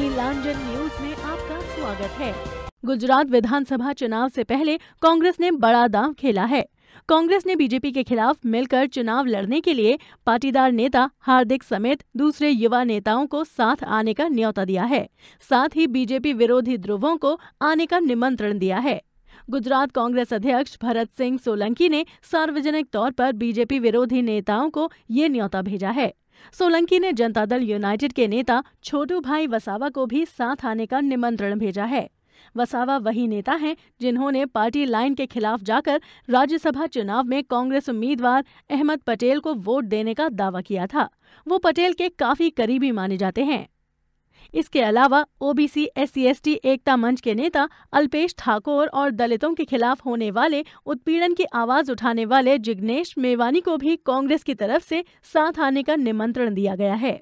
D news में आपका स्वागत है गुजरात विधानसभा चुनाव से पहले कांग्रेस ने बड़ा दांव खेला है कांग्रेस ने बीजेपी के खिलाफ मिलकर चुनाव लड़ने के लिए पाटीदार नेता हार्दिक समेत दूसरे युवा नेताओं को साथ आने का न्योता दिया है साथ ही बीजेपी विरोधी ध्रुवों को आने का निमंत्रण दिया है गुजरात कांग्रेस अध्यक्ष भरत सिंह सोलंकी ने सार्वजनिक तौर पर बीजेपी विरोधी नेताओं को ये न्योता भेजा है सोलंकी ने जनता दल यूनाइटेड के नेता छोटू भाई वसावा को भी साथ आने का निमंत्रण भेजा है वसावा वही नेता हैं जिन्होंने पार्टी लाइन के खिलाफ जाकर राज्यसभा चुनाव में कांग्रेस उम्मीदवार अहमद पटेल को वोट देने का दावा किया था वो पटेल के काफी करीबी माने जाते हैं इसके अलावा ओबीसी एस सी एकता मंच के नेता अल्पेश ठाकुर और दलितों के खिलाफ होने वाले उत्पीड़न की आवाज उठाने वाले जिग्नेश मेवानी को भी कांग्रेस की तरफ से साथ आने का निमंत्रण दिया गया है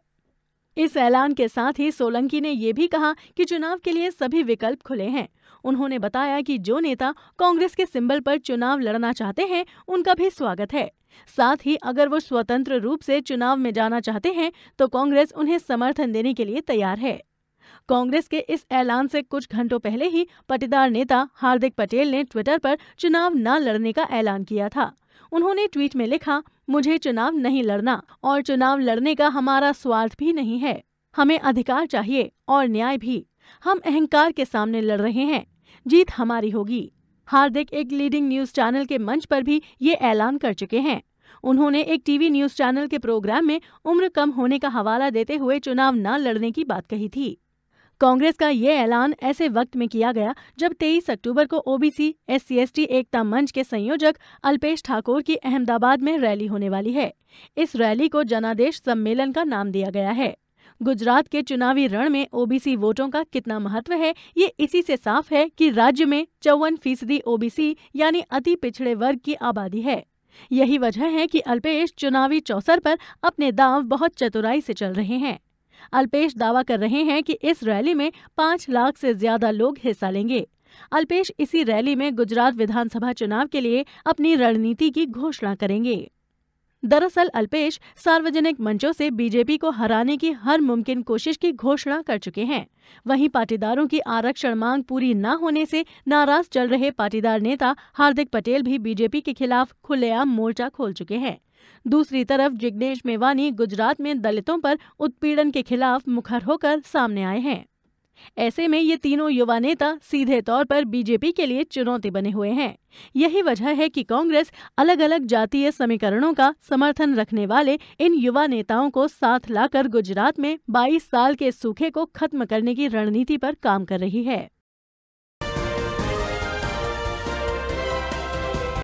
इस ऐलान के साथ ही सोलंकी ने ये भी कहा कि चुनाव के लिए सभी विकल्प खुले हैं उन्होंने बताया कि जो नेता कांग्रेस के सिंबल पर चुनाव लड़ना चाहते हैं उनका भी स्वागत है साथ ही अगर वो स्वतंत्र रूप से चुनाव में जाना चाहते हैं तो कांग्रेस उन्हें समर्थन देने के लिए तैयार है कांग्रेस के इस ऐलान से कुछ घंटों पहले ही पटीदार नेता हार्दिक पटेल ने ट्विटर पर चुनाव न लड़ने का ऐलान किया था उन्होंने ट्वीट में लिखा मुझे चुनाव नहीं लड़ना और चुनाव लड़ने का हमारा स्वार्थ भी नहीं है हमें अधिकार चाहिए और न्याय भी हम अहंकार के सामने लड़ रहे हैं जीत हमारी होगी हार्दिक एक लीडिंग न्यूज चैनल के मंच पर भी ये ऐलान कर चुके हैं उन्होंने एक टीवी न्यूज चैनल के प्रोग्राम में उम्र कम होने का हवाला देते हुए चुनाव न लड़ने की बात कही थी कांग्रेस का ये ऐलान ऐसे वक्त में किया गया जब 23 अक्टूबर को ओबीसी एस सी एकता मंच के संयोजक अल्पेश ठाकुर की अहमदाबाद में रैली होने वाली है इस रैली को जनादेश सम्मेलन का नाम दिया गया है गुजरात के चुनावी रण में ओबीसी वोटों का कितना महत्व है ये इसी से साफ है कि राज्य में चौवन फीसदी ओबीसी यानी अति पिछड़े वर्ग की आबादी है यही वजह है कि अल्पेश चुनावी चौसर पर अपने दाव बहुत चतुराई से चल रहे हैं अल्पेश दावा कर रहे हैं कि इस रैली में पाँच लाख से ज्यादा लोग हिस्सा लेंगे अल्पेश इसी रैली में गुजरात विधानसभा चुनाव के लिए अपनी रणनीति की घोषणा करेंगे दरअसल अल्पेश सार्वजनिक मंचों से बीजेपी को हराने की हर मुमकिन कोशिश की घोषणा कर चुके हैं वहीं पाटीदारों की आरक्षण मांग पूरी न होने से नाराज चल रहे पाटीदार नेता हार्दिक पटेल भी बीजेपी के खिलाफ खुलेआम मोर्चा खोल चुके हैं दूसरी तरफ जिग्नेश मेवानी गुजरात में दलितों पर उत्पीड़न के खिलाफ मुखर होकर सामने आए हैं ऐसे में ये तीनों युवा नेता सीधे तौर पर बीजेपी के लिए चुनौती बने हुए हैं यही वजह है कि कांग्रेस अलग अलग जातीय समीकरणों का समर्थन रखने वाले इन युवा नेताओं को साथ लाकर गुजरात में 22 साल के सूखे को खत्म करने की रणनीति पर काम कर रही है